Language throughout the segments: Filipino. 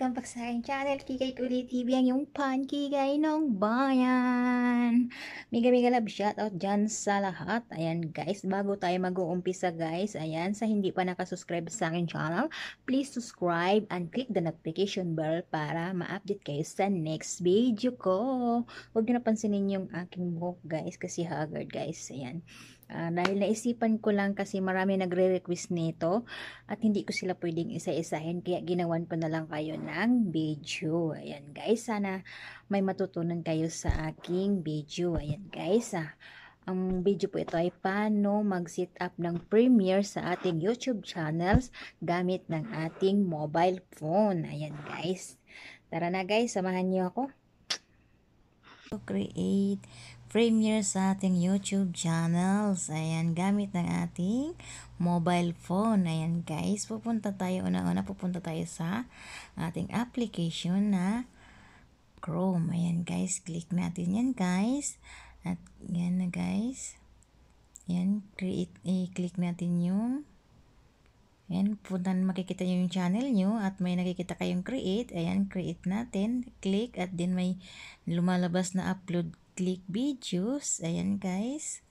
welcome back sa aking channel, Kikay Kuli TV, ang yung pankigay ng bayan. Mega mega love shoutout dyan sa lahat. Ayan guys, bago tayo mag-uumpisa guys, ayan, sa hindi pa nakasubscribe sa aking channel, please subscribe and click the notification bell para ma-update kayo sa next video ko. Huwag nyo napansinin yung aking book guys, kasi haggard guys, ayan. Uh, dahil naisipan ko lang kasi marami nagre-request nito at hindi ko sila pwedeng isa-isahin kaya ginawan ko na lang kayo ng video. Ayan guys, sana may matutunan kayo sa aking video. Ayan guys, ah. Ang video po ito ay paano mag-set up ng Premiere sa ating YouTube channels gamit ng ating mobile phone. Ayan guys. Tara na guys, samahan niyo ako. To create premiere sa ating YouTube channels. Ayan, gamit ng ating mobile phone. Ayan guys, pupunta tayo, una-una pupunta tayo sa ating application na Chrome. Ayan guys, click natin yan guys. At yan na guys. Ayan, create, i-click natin yung Ayan, punan makikita nyo yung channel nyo at may nakikita kayong create. Ayan, create natin. Click at din may lumalabas na upload click videos. Ayan guys.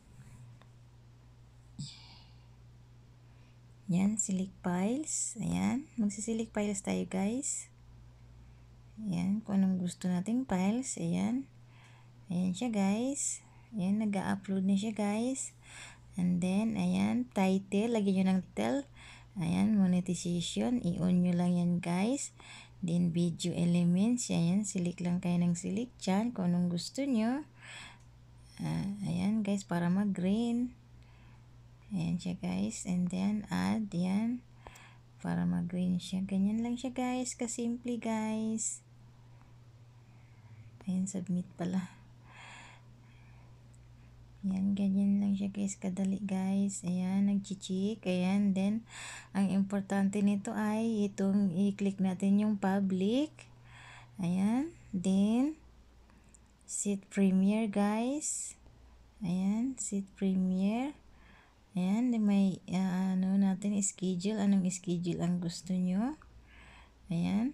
Ayan, select files. Ayan, magsiselect files tayo guys. Ayan, kung anong gusto nating files. Ayan. Ayan siya guys. Ayan, nag-upload na siya guys. And then, ayan, title. Lagyan nyo ng title. Title. Ayan, monetization. I-on nyo lang yan guys. Then video elements. Ayan, silik lang kayo ng silik dyan kung anong gusto nyo. Uh, ayan guys, para mag-green. Ayan siya guys. And then add, yan. Para mag-green siya. Ganyan lang siya guys. Kasimple guys. Ayan, submit pala. Ayan, ganyan lang siya guys, kadali guys. Ayan, nagchichik. Ayan, then, ang importante nito ay itong i-click natin yung public. Ayan, then, set premiere guys. Ayan, set premiere. Ayan, then may, uh, ano natin, schedule. Anong schedule ang gusto nyo? Ayan.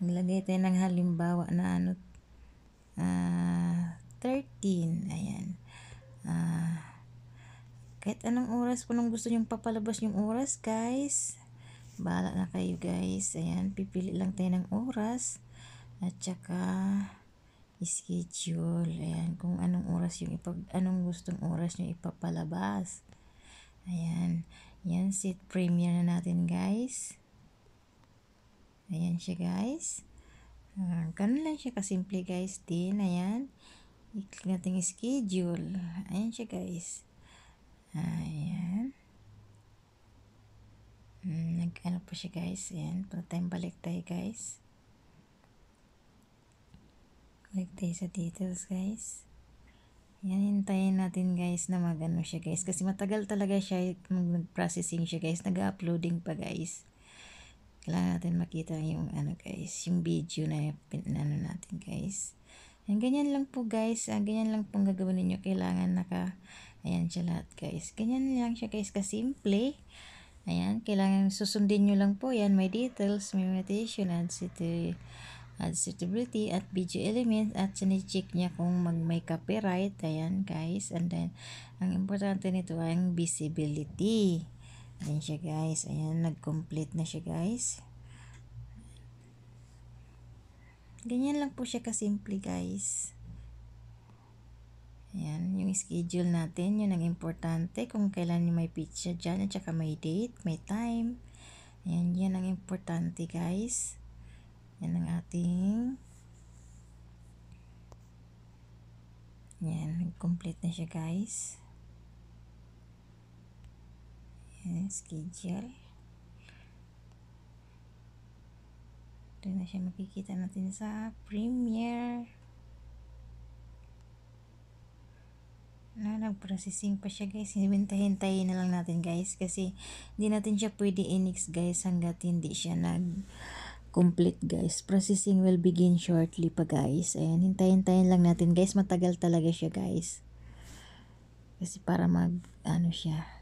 Maglagay tayo ng halimbawa na ano, ah, uh, 13. Ayan. Uh, kahit anong oras kung gusto nyong papalabas yung oras guys. Bahala na kayo guys. Ayan. Pipili lang tayo ng oras. At saka schedule. Ayan. Kung anong oras yung ipag, anong gustong oras nyo ipapalabas. Ayan. Yan. Set premiere na natin guys. Ayan siya guys. Uh, ganun lang siya kasimple guys din. Ayan. I-click natin schedule. Ayan siya guys. Ayan. Hmm, nag-ano po siya guys. Ayan. Punta tayong balik tayo guys. Balik tayo sa details guys. Ayan. Hintayin natin guys na mag-ano siya guys. Kasi matagal talaga siya mag-processing siya guys. Nag-uploading pa guys. Kailangan natin makita yung ano guys. Yung video na, pinano natin guys. Guys. Ayan, ganyan lang po guys. Uh, ganyan lang pong gagawin ninyo. Kailangan naka, ayan siya lahat guys. Ganyan lang siya guys, kasimple. Ayan, kailangan susundin nyo lang po. Ayan, may details, may meditation, adds ito, adds suitability, at video elements, at sinicheck niya kung mag may copyright. Ayan guys, and then, ang importante nito ay ang visibility. Ayan siya guys, ayan, nag-complete na siya guys. Ganyan lang po siya kasimple guys. Ayan, yung schedule natin, yun ang importante. Kung kailan may pizza dyan, at saka may date, may time. Ayan, yan ang importante guys. Yan ang ating... Ayan, complete na siya guys. Ayan, schedule. Ito na siya makikita natin sa Premiere. Na nag-processing pa siya guys. Hintayin-hintayin na lang natin guys kasi hindi natin siya pwede inix guys hanggat hindi siya nag complete guys. Processing will begin shortly pa guys. Ayan, hintayin-hintayin lang natin guys. Matagal talaga siya guys. Kasi para mag ano siya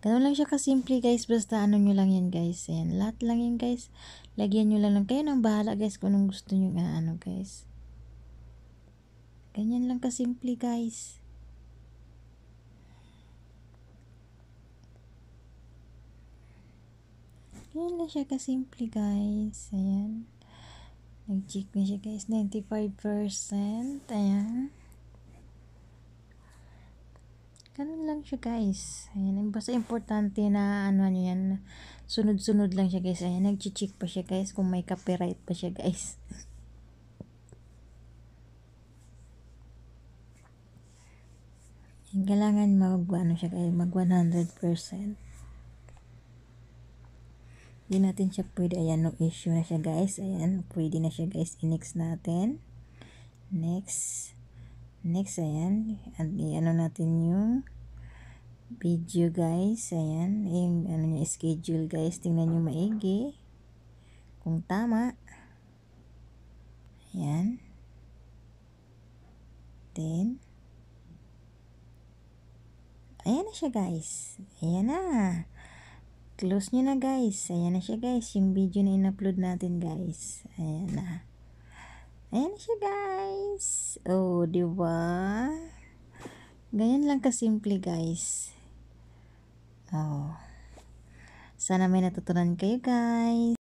Ganun lang siya kasimple guys. Basta ano nyo lang yan guys. Ayan. Lahat lang yan guys. Lagyan nyo lang lang. Kayo nang bahala guys kung anong gusto nyo na ah, ano guys. Ganyan lang kasimple guys. Ganyan lang siya kasimple guys. Ayan. Nag-check na siya guys. 95%. Ayan ganun lang siya guys. Ayan, basta importante na ano nyo yan, sunod-sunod lang siya guys. Ayan, nag-check pa siya guys kung may copyright pa siya guys. Ayan, kailangan mag, ano siya guys, mag 100%. Hindi natin siya pwede, ayan, no issue na siya guys. Ayan, pwede na siya guys, inex natin. Next. Next, ayan. At i-ano natin yung video guys. Ayan. Yung ano yung schedule guys. Tingnan nyo maigi. Kung tama. Ayan. Then. Ayan na siya guys. Ayan na. Close nyo na guys. Ayan na siya guys. Yung video na in-upload natin guys. Ayan na. Ayan siya guys. Oh, di ba? Ganyan lang kasimple guys. Oh. Sana may natutunan kayo guys.